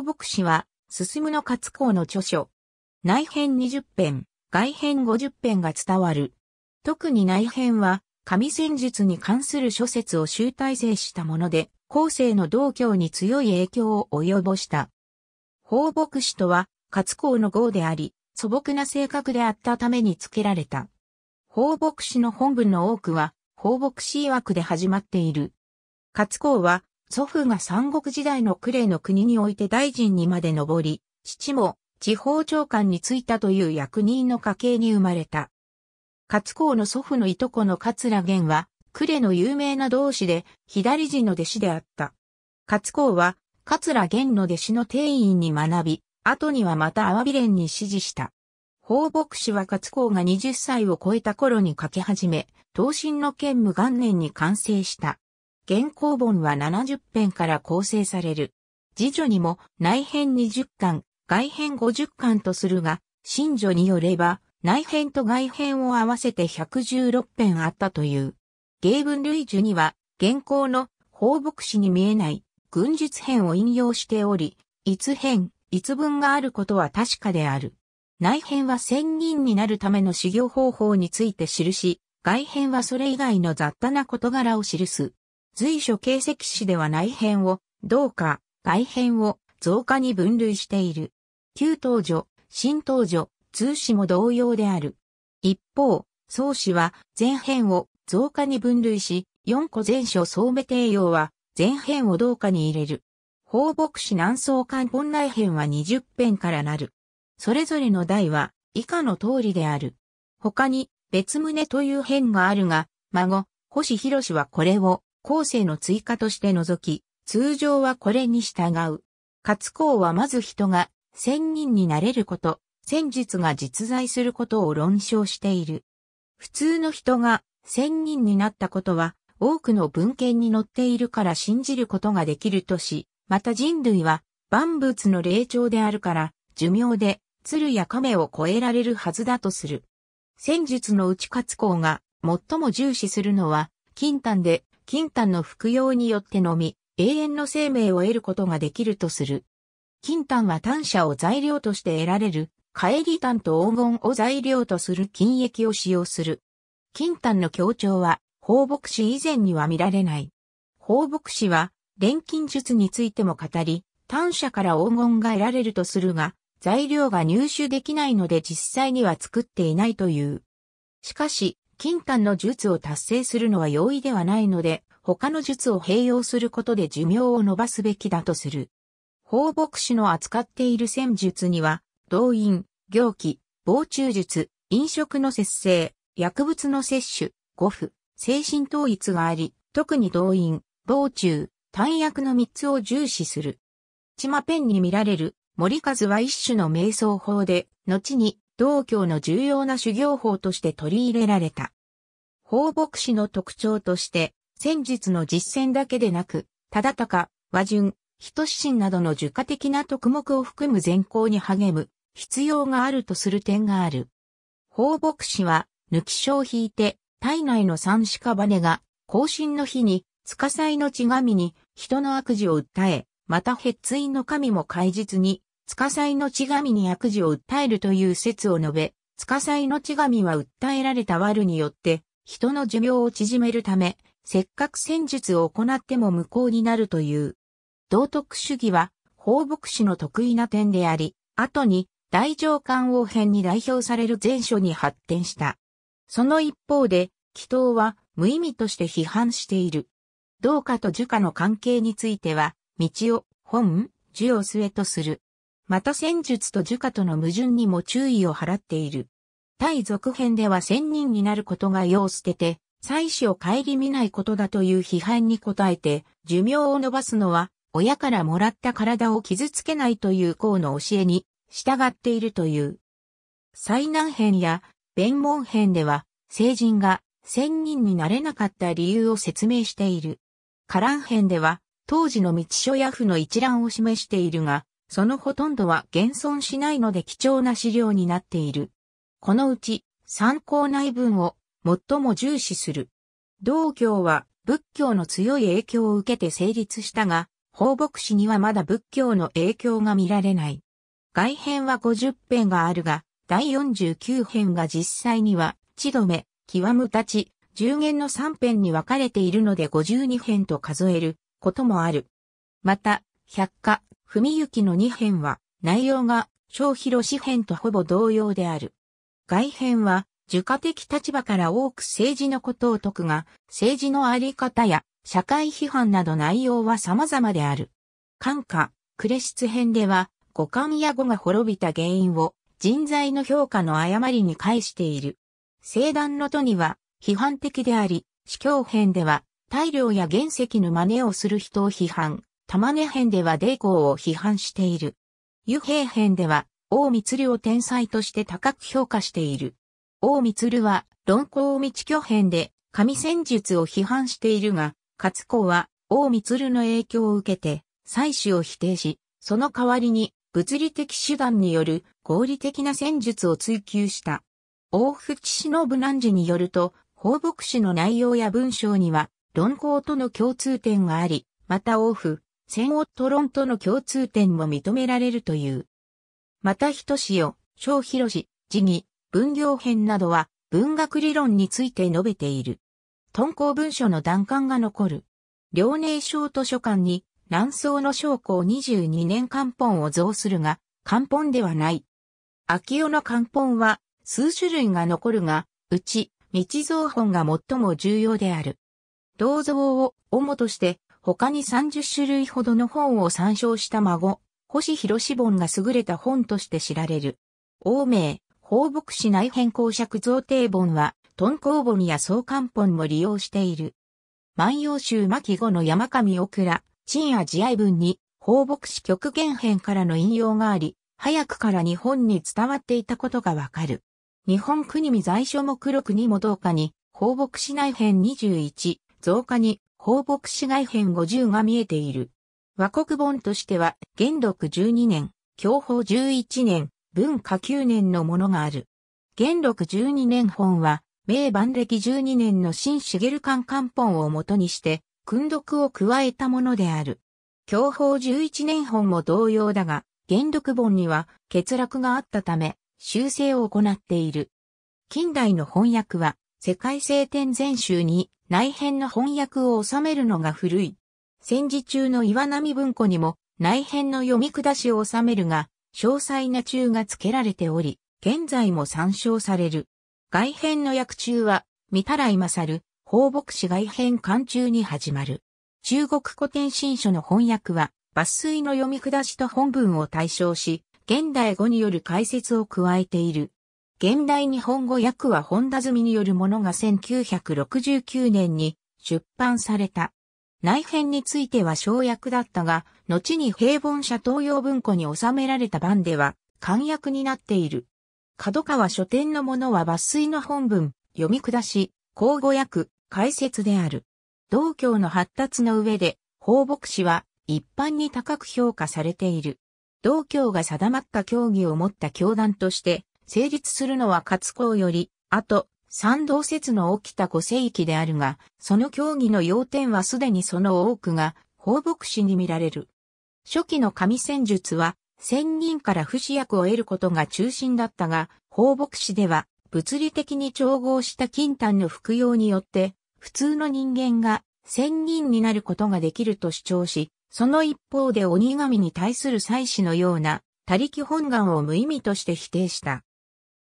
子牧師は、進むの活行の著書。内編20編、外編50編が伝わる。特に内編は、神戦術に関する諸説を集大成したもので、後世の道教に強い影響を及ぼした。放牧師とは、活行の号であり、素朴な性格であったために付けられた。放牧師の本文の多くは、放牧師曰くで始まっている。活行は、祖父が三国時代の呉の国において大臣にまで上り、父も地方長官に就いたという役人の家系に生まれた。勝公の祖父のいとこの桂源は、呉の有名な同志で、左寺の弟子であった。勝公は、桂源の弟子の定員に学び、後にはまた阿波連に指示した。放牧師は勝公が20歳を超えた頃に書き始め、東進の剣無元年に完成した。原稿本は70編から構成される。次女にも内編20巻、外編50巻とするが、新女によれば、内編と外編を合わせて116編あったという。芸文類樹には、原稿の放牧師に見えない軍術編を引用しており、逸編、逸文があることは確かである。内編は仙人になるための修行方法について記し、外編はそれ以外の雑多な事柄を記す。随所形跡史では内編を、同化、外編を、増加に分類している。旧当女、新当女、通史も同様である。一方、創史は前編を増加に分類し、四個前書総目定用は前編を同化に入れる。放牧史南宋漢本内編は二十編からなる。それぞれの題は以下の通りである。他に別棟という編があるが、孫、星博はこれを後世の追加として除き、通常はこれに従う。活公はまず人が仙人になれること、仙術が実在することを論証している。普通の人が仙人になったことは多くの文献に載っているから信じることができるとし、また人類は万物の霊長であるから寿命で鶴や亀を超えられるはずだとする。仙術の内活公が最も重視するのは、金丹で金丹の服用によってのみ、永遠の生命を得ることができるとする。金丹は単車を材料として得られる、帰り丹と黄金を材料とする金液を使用する。金丹の強調は、放牧師以前には見られない。放牧師は、錬金術についても語り、単車から黄金が得られるとするが、材料が入手できないので実際には作っていないという。しかし、金丹の術を達成するのは容易ではないので、他の術を併用することで寿命を伸ばすべきだとする。放牧師の扱っている戦術には、動員、行気、防虫術、飲食の節制、薬物の摂取、護符、精神統一があり、特に動員、防虫、単薬の3つを重視する。チマペンに見られる森数は一種の瞑想法で、後に道教の重要な修行法として取り入れられた。放牧師の特徴として、戦術の実践だけでなく、忠敬、和順、人心などの儒家的な特目を含む善行に励む、必要があるとする点がある。放牧師は、抜き書を引いて、体内の三屍が、更新の日に、司祭の血神に、人の悪事を訴え、また、ヘッツイの神も開実に、司祭の地神に悪事を訴えるという説を述べ、司祭の地神は訴えられた悪によって、人の寿命を縮めるため、せっかく戦術を行っても無効になるという。道徳主義は、放牧師の得意な点であり、後に大乗官王編に代表される前書に発展した。その一方で、祈祷は無意味として批判している。道家と儒家の関係については、道を、本、儒を末とする。また戦術と儒家との矛盾にも注意を払っている。対続編では仙人になることが世を捨てて、妻子を顧みないことだという批判に応えて、寿命を伸ばすのは、親からもらった体を傷つけないという項の教えに従っているという。災難編や弁門編では、成人が仙人になれなかった理由を説明している。カラン編では、当時の道書や府の一覧を示しているが、そのほとんどは現存しないので貴重な資料になっている。このうち参考内文を最も重視する。道教は仏教の強い影響を受けて成立したが、放牧師にはまだ仏教の影響が見られない。外編は50編があるが、第49編が実際には、ちどめ、極むたち、十言の3編に分かれているので52編と数えることもある。また、百科、文幸の2編は、内容が、小広紙編とほぼ同様である。外編は、儒家的立場から多く政治のことを説くが、政治のあり方や社会批判など内容は様々である。官歌、クレシツ編では、五感や語が滅びた原因を人材の評価の誤りに返している。聖断の都には批判的であり、司教編では大量や原石の真似をする人を批判。玉根編ではデイコを批判している。湯平編では、王光を天才として高く評価している。王光は、論考道巨編で、神戦術を批判しているが、勝子は、王光の影響を受けて、採取を否定し、その代わりに、物理的手段による合理的な戦術を追求した。大淵忍南寺によると、放牧師の内容や文章には、論考との共通点があり、また王府、戦後トロンとの共通点も認められるという。また人しよ、小広し、辞儀、文行編などは文学理論について述べている。敦煌文書の断刊が残る。遼寧省図書館に南宋の将校22年漢本を増するが、漢本ではない。秋尾の漢本は数種類が残るが、うち、道蔵本が最も重要である。銅像を主として他に30種類ほどの本を参照した孫、星広志本が優れた本として知られる。欧名、放牧市内変更爵造呈本は、トンコ本や総漢本も利用している。万葉集巻後の山上オクラ、陳慈愛文に、放牧市極限編からの引用があり、早くから日本に伝わっていたことがわかる。日本国見在所目録にも同化に、放牧市内編21、増加に、放牧市外編50が見えている。和国本としては、元禄12年、享保11年、文化9年のものがある。元禄12年本は、明万暦12年の新茂館漢本をもとにして、訓読を加えたものである。享保11年本も同様だが、元禄本には欠落があったため、修正を行っている。近代の翻訳は、世界聖典全集に内編の翻訳を収めるのが古い。戦時中の岩波文庫にも内編の読み下しを収めるが、詳細な中が付けられており、現在も参照される。外編の訳中は、三たらいまさる、放牧師外編巻中に始まる。中国古典新書の翻訳は、抜粋の読み下しと本文を対象し、現代語による解説を加えている。現代日本語訳は本田積によるものが1969年に出版された。内編については省略だったが、後に平凡社東洋文庫に収められた版では、簡訳になっている。角川書店のものは抜粋の本文、読み下し、口語訳、解説である。道教の発達の上で、放牧師は一般に高く評価されている。道教が定まった教義を持った教団として、成立するのは活行より、あと、三道説の起きた五世紀であるが、その教義の要点はすでにその多くが、放牧師に見られる。初期の神戦術は、仙人から不死薬を得ることが中心だったが、放牧師では、物理的に調合した金丹の服用によって、普通の人間が仙人になることができると主張し、その一方で鬼神に対する祭祀のような、他力本願を無意味として否定した。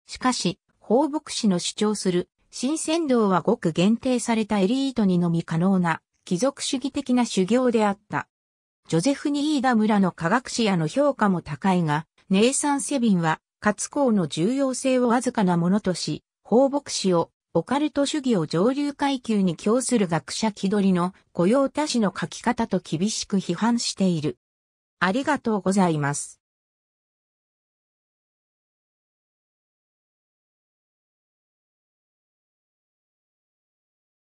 しかし、放牧師の主張する新鮮道はごく限定されたエリートにのみ可能な貴族主義的な修行であった。ジョゼフ・ニーダ村の科学史への評価も高いが、ネイサン・セビンは活行の重要性をわずかなものとし、放牧師をオカルト主義を上流階級に供する学者気取りの御用達の書き方と厳しく批判している。ありがとうございます。